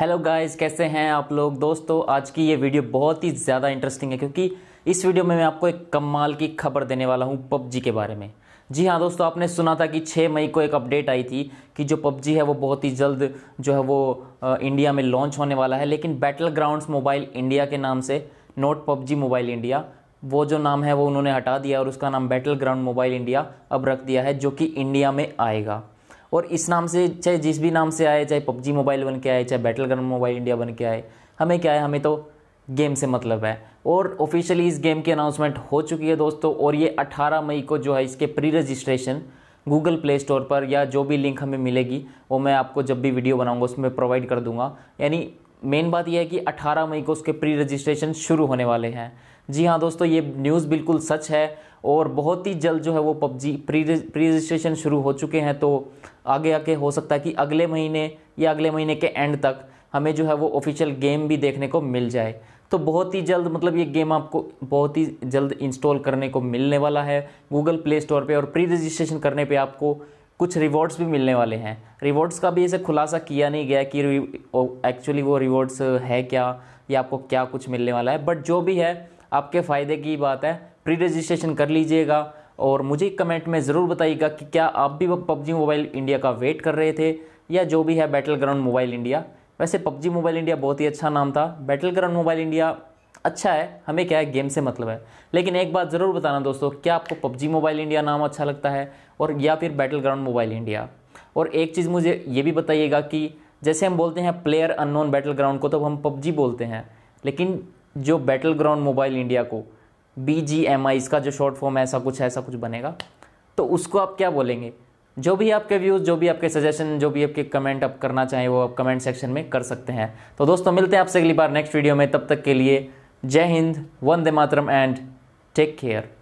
hello guys कैसे हैं आप लोग दोस्तों आज की ये वीडियो बहुत ही ज़्यादा इंटरेस्टिंग है क्योंकि इस वीडियो में मैं आपको एक कमाल की खबर देने वाला हूँ पबजी के बारे में जी हाँ दोस्तों आपने सुना था कि 6 मई को एक अपडेट आई थी कि जो पबजी है वो बहुत ही जल्द जो है वो इंडिया में लॉन्च होने वाला है लेकिन बैटल ग्राउंड्स मोबाइल इंडिया के नाम से नोट पबजी मोबाइल इंडिया वो जो नाम है वो उन्होंने हटा दिया और उसका नाम बैटल ग्राउंड मोबाइल इंडिया अब रख दिया है जो कि इंडिया में आएगा और इस नाम से चाहे जिस भी नाम से आए चाहे पबजी मोबाइल बन के आए चाहे बैटल ग्राउंड मोबाइल इंडिया बन के आए हमें क्या है हमें तो गेम से मतलब है और ऑफिशियली इस गेम की अनाउंसमेंट हो चुकी है दोस्तों और ये 18 मई को जो है इसके pre registration Google Play Store पर या जो भी लिंक हमें मिलेगी वो मैं आपको जब भी वीडियो बनाऊंगा उसमें प्रोवाइड कर दूंगा यानी मेन बात यह है कि 18 मई को उसके प्री रजिस्ट्रेशन शुरू होने वाले हैं जी हाँ दोस्तों ये न्यूज़ बिल्कुल सच है और बहुत ही जल्द जो है वो पबजी प्री प्री रजिस्ट्रेशन शुरू हो चुके हैं तो आगे आके हो सकता है कि अगले महीने या अगले महीने के एंड तक हमें जो है वो ऑफिशियल गेम भी देखने को मिल जाए तो बहुत ही जल्द मतलब ये गेम आपको बहुत ही जल्द इंस्टॉल करने को मिलने वाला है गूगल प्ले स्टोर पे और प्री रजिस्ट्रेशन करने पे आपको कुछ रिवॉर्ड्स भी मिलने वाले हैं रिवॉर्ड्स का भी ऐसे खुलासा किया नहीं गया कि एक्चुअली वो रिवॉर्ड्स है क्या या आपको क्या कुछ मिलने वाला है बट जो भी है आपके फ़ायदे की बात है प्री रजिस्ट्रेशन कर लीजिएगा और मुझे कमेंट में ज़रूर बताइएगा कि क्या आप भी वो पबजी मोबाइल इंडिया का वेट कर रहे थे या जो भी है बैटल ग्राउंड मोबाइल इंडिया वैसे पबजी मोबाइल इंडिया बहुत ही अच्छा नाम था बैटल ग्राउंड मोबाइल इंडिया अच्छा है हमें क्या है गेम से मतलब है लेकिन एक बात ज़रूर बताना दोस्तों क्या आपको पबजी मोबाइल इंडिया नाम अच्छा लगता है और या फिर बैटल ग्राउंड मोबाइल इंडिया और एक चीज़ मुझे ये भी बताइएगा कि जैसे हम बोलते हैं प्लेयर अननोन बैटल ग्राउंड को तो हम पबजी बोलते हैं लेकिन जो बैटल ग्राउंड मोबाइल इंडिया को बी जी एम आई इसका जो शॉर्ट फॉर्म है ऐसा कुछ ऐसा कुछ बनेगा तो उसको आप क्या बोलेंगे जो भी आपके व्यूज़ जो भी आपके सजेशन जो भी आपके कमेंट आप करना चाहें वो आप कमेंट सेक्शन में कर सकते हैं तो दोस्तों मिलते हैं आपसे अगली बार नेक्स्ट वीडियो में तब तक के लिए जय हिंद वंदे मातरम एंड टेक केयर